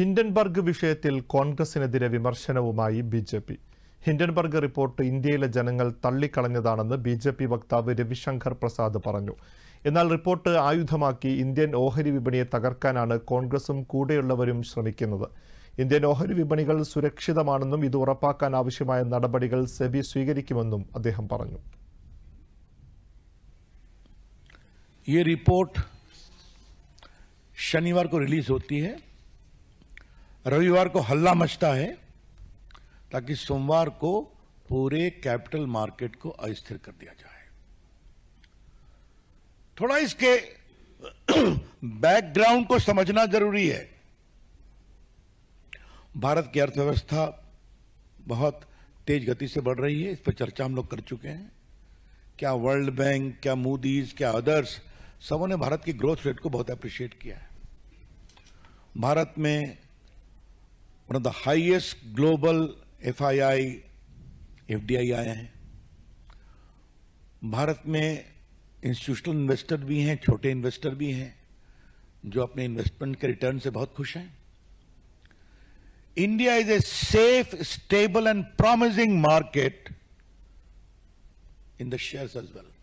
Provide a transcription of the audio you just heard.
Hindenburg വിഷയത്തിൽ കോൺഗ്രസിനെതിരെ വിമർശനവുമായി B J P Hindenburg report ഇന്ത്യയിലെ ജനങ്ങൾ തള്ളിക്കളഞ്ഞതാണെന്ന് ബി ജെ പി വക്താവ് രവിശങ്കർ പ്രസാദ് പറഞ്ഞു എന്നാൽ റിപ്പോർട്ട് ആയുധമാക്കി ഇന്ത്യൻ ഓഹരി വിപണിയെ തകർക്കാനാണ് കോൺഗ്രസും കൂടെയുള്ളവരും ശ്രമിക്കുന്നത് ഇന്ത്യൻ ഓഹരി വിപണികൾ സുരക്ഷിതമാണെന്നും ഇത് ഉറപ്പാക്കാൻ ആവശ്യമായ നടപടികൾ സെബി സ്വീകരിക്കുമെന്നും അദ്ദേഹം പറഞ്ഞു ഈ റിപ്പോർട്ട് शनिवार റിലീസ് होती है रविवार को हल्ला मचता है ताकि सोमवार को पूरे कैपिटल मार्केट को अस्थिर कर दिया जाए थोड़ा इसके बैकग्राउंड को समझना जरूरी है भारत की अर्थव्यवस्था बहुत तेज गति से बढ़ रही है इस पर चर्चा हम लोग कर चुके हैं क्या वर्ल्ड बैंक क्या मूदीज क्या अदर्स सबों ने भारत की ग्रोथ रेट को बहुत अप्रिशिएट किया है भारत में global F I I F D I आए हैं भारत में इंस्टीट्यूशनल इन्वेस्टर भी हैं छोटे इन्वेस्टर भी हैं जो अपने इन्वेस्टमेंट के रिटर्न से बहुत खुश हैं India is a safe stable and promising market in the shares as well